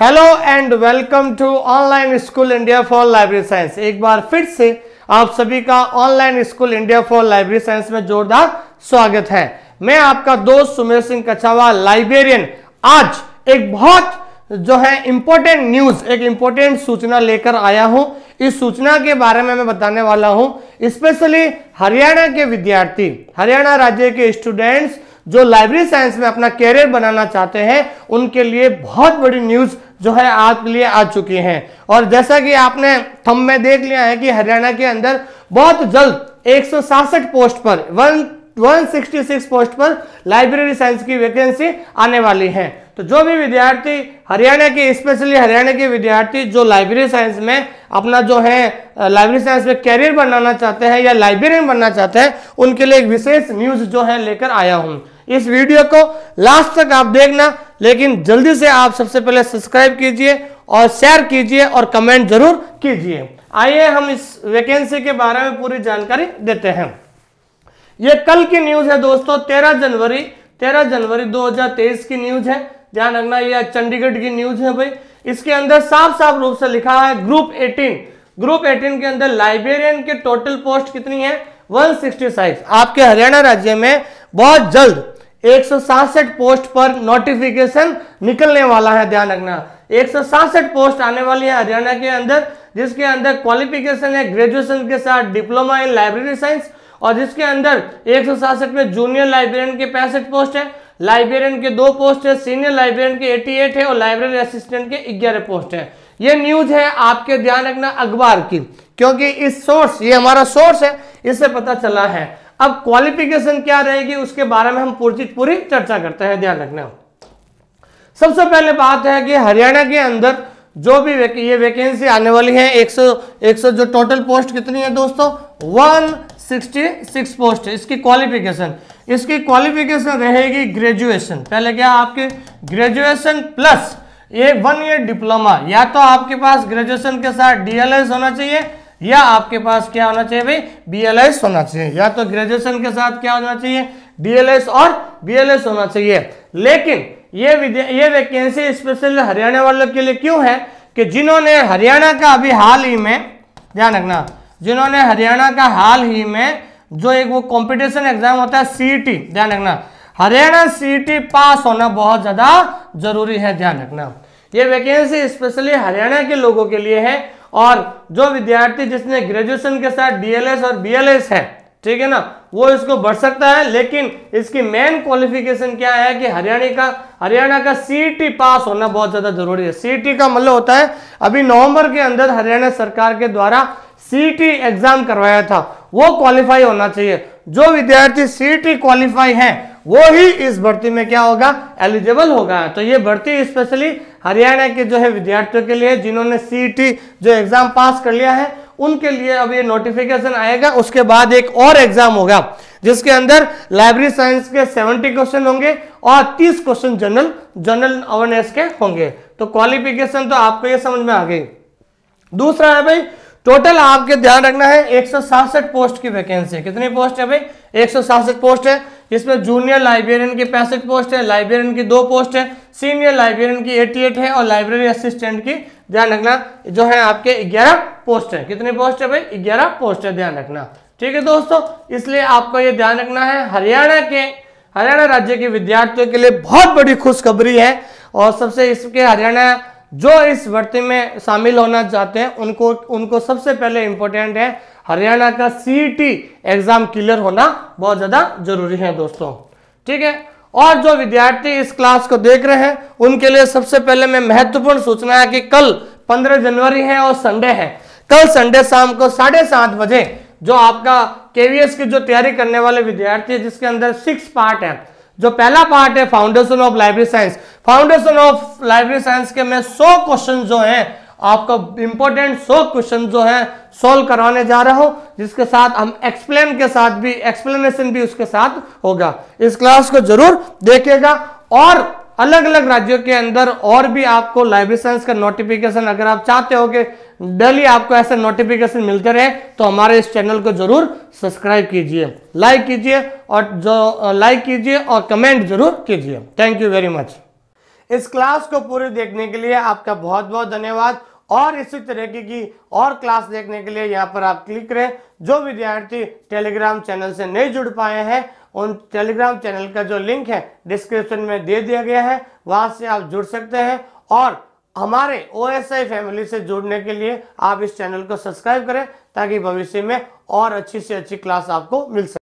hello and welcome to online school India for library science एक बार फिर से आप सभी का online school India for library science में जोरदार स्वागत है मैं आपका दोस्त सुमेर सिंह कछावा लाइब्रेरियन आज एक बहुत जो है इंपॉर्टेंट न्यूज एक इंपॉर्टेंट सूचना लेकर आया हूं इस सूचना के बारे में मैं बताने वाला हूं स्पेशली हरियाणा के विद्यार्थी हरियाणा राज्य के स्टूडेंट्स जो लाइब्रेरी साइंस में अपना कैरियर बनाना चाहते हैं उनके लिए बहुत बड़ी न्यूज़ जो है आपके लिए आ चुकी हैं और जैसा कि आपने थम में देख लिया है कि हरियाणा के अंदर बहुत जल्द एक पोस्ट पर वन 166 पोस्ट पर लाइब्रेरी साइंस की वैकेंसी आने वाली है तो जो भी विद्यार्थी हरियाणा के स्पेशली हरियाणा के विद्यार्थी जो लाइब्रेरी साइंस में अपना जो है लाइब्रेरी साइंस में कैरियर बनाना चाहते हैं या लाइब्रेरियन बनना चाहते हैं उनके लिए एक विशेष न्यूज़ जो है लेकर आया हूँ इस वीडियो को लास्ट तक आप देखना लेकिन जल्दी से आप सबसे पहले सब्सक्राइब कीजिए और शेयर कीजिए और कमेंट जरूर कीजिए आइए हम इस वैकेंसी के बारे में पूरी जानकारी देते हैं ये कल की न्यूज है दोस्तों तेरह जनवरी तेरह जनवरी दो की न्यूज है ध्यान रखना यह चंडीगढ़ की न्यूज है भाई इसके अंदर साफ साफ रूप से लिखा है ग्रुप 18 ग्रुप 18 के अंदर लाइब्रेरियन के टोटल पोस्ट कितनी है 165 आपके हरियाणा राज्य में बहुत जल्द एक पोस्ट पर नोटिफिकेशन निकलने वाला है ध्यान रखना एक पोस्ट आने वाली है हरियाणा के अंदर जिसके अंदर क्वालिफिकेशन है ग्रेजुएशन के साथ डिप्लोमा इन लाइब्रेरी साइंस और जिसके अंदर एक में जूनियर लाइब्रेरियन के पैंसठ पोस्ट है लाइब्रेरियन के दो पोस्ट है सीनियर लाइब्रेरियन के 88 है और लाइब्रेरी असिस्टेंट के 11 पोस्ट है ये न्यूज है आपके ध्यान रखना अखबार की क्योंकि इस सोर्स ये हमारा सोर्स है इससे पता चला है अब क्वालिफिकेशन क्या रहेगी उसके बारे में हम पूरी पूरी चर्चा करते हैं ध्यान रखना सबसे पहले बात है कि हरियाणा के अंदर जो भी वेक, ये वैकेंसी आने वाली है 100 100 जो टोटल पोस्ट कितनी है दोस्तों 166 पोस्ट इसकी क्वालिफिकेशन इसकी क्वालिफिकेशन रहेगी ग्रेजुएशन पहले क्या आपके ग्रेजुएशन प्लस ये वन ईयर डिप्लोमा या तो आपके पास ग्रेजुएशन के साथ डीएलएस होना चाहिए या आपके पास क्या होना चाहिए भाई बीएलएस होना चाहिए या तो ग्रेजुएशन के साथ क्या होना चाहिए डीएलएस और बीएलएस होना चाहिए लेकिन ये ये वैकेंसी स्पेशल हरियाणा वालों के लिए क्यों है कि जिन्होंने हरियाणा का अभी हाल ही में ध्यान रखना जिन्होंने हरियाणा का हाल ही में जो एक वो कॉम्पिटिशन एग्जाम होता है टी e ध्यान रखना हरियाणा टी पास e होना बहुत ज़्यादा जरूरी है ध्यान रखना ये वैकेंसी स्पेशली हरियाणा के लोगों के लिए है और जो विद्यार्थी जिसने ग्रेजुएशन के साथ डीएलएस और बीएलएस है ठीक है ना वो इसको बढ़ सकता है लेकिन इसकी मेन क्वालिफिकेशन क्या है कि हरियाणा का हरियाणा का सीटी पास e होना बहुत ज़्यादा जरूरी है सीटी e का मतलब होता है अभी नवंबर के अंदर हरियाणा सरकार के द्वारा सीटी एग्जाम e करवाया था वो क्वालिफाई होना चाहिए जो विद्यार्थी सीटी क्वालिफाई है वो ही इस भर्ती में क्या होगा एलिजिबल होगा तो ये भर्ती स्पेशली हरियाणा के जो है विद्यार्थियों के लिए जिन्होंने सीटी जो एग्जाम पास कर लिया है उनके लिए अब ये नोटिफिकेशन आएगा उसके बाद एक और एग्जाम होगा जिसके अंदर लाइब्रेरी साइंस के 70 क्वेश्चन होंगे और 30 क्वेश्चन जनरल जनरल अवेयरनेस के होंगे तो क्वालिफिकेशन तो आपको ये समझ में आ गई दूसरा है भाई टोटल आपके ध्यान रखना है एक पोस्ट की वैकेंसी कितनी पोस्ट है भाई एक पोस्ट है इसमें जूनियर लाइब्रेरियन की पैंसठ पोस्ट है लाइब्रेरियन की दो पोस्ट है सीनियर लाइब्रेरियन की 88 है और लाइब्रेरी असिस्टेंट की ध्यान रखना जो है आपके 11 पोस्ट है कितने पोस्ट है भाई 11 पोस्ट है ध्यान रखना ठीक है दोस्तों इसलिए आपको ये ध्यान रखना है हरियाणा के हरियाणा राज्य के विद्यार्थियों के लिए बहुत बड़ी खुशखबरी है और सबसे इसके हरियाणा जो इस भर्ती में शामिल होना चाहते हैं उनको उनको सबसे पहले इंपॉर्टेंट है हरियाणा का सी एग्जाम क्लियर होना बहुत ज़्यादा जरूरी है दोस्तों ठीक है और जो विद्यार्थी इस क्लास को देख रहे हैं उनके लिए सबसे पहले मैं महत्वपूर्ण सूचना है कि कल 15 जनवरी है और संडे है कल संडे शाम को साढ़े सात बजे जो आपका केवीएस की जो तैयारी करने वाले विद्यार्थी है जिसके अंदर सिक्स पार्ट है जो पहला पार्ट है foundation of library science foundation of library science के मैं सो क्वेश्चन जो हैं आपको इंपॉर्टेंट सो क्वेश्चन जो है सोल्व करवाने जा रहा हूं जिसके साथ हम एक्सप्लेन के साथ भी एक्सप्लेनेशन भी उसके साथ होगा इस क्लास को जरूर देखेगा और अलग अलग राज्यों के अंदर और भी आपको लाइब्रेरी साइंस का नोटिफिकेशन अगर आप चाहते होगे डेली आपको ऐसे नोटिफिकेशन मिलते रहे तो हमारे इस चैनल को जरूर सब्सक्राइब कीजिए लाइक कीजिए और जो लाइक कीजिए और कमेंट जरूर कीजिए थैंक यू वेरी मच इस क्लास को पूरी देखने के लिए आपका बहुत बहुत धन्यवाद और इसी तरीके की और क्लास देखने के लिए यहाँ पर आप क्लिक करें जो विद्यार्थी टेलीग्राम चैनल से नहीं जुड़ पाए हैं उन टेलीग्राम चैनल का जो लिंक है डिस्क्रिप्शन में दे दिया गया है वहाँ से आप जुड़ सकते हैं और हमारे ओ फैमिली से जुड़ने के लिए आप इस चैनल को सब्सक्राइब करें ताकि भविष्य में और अच्छी से अच्छी क्लास आपको मिल सके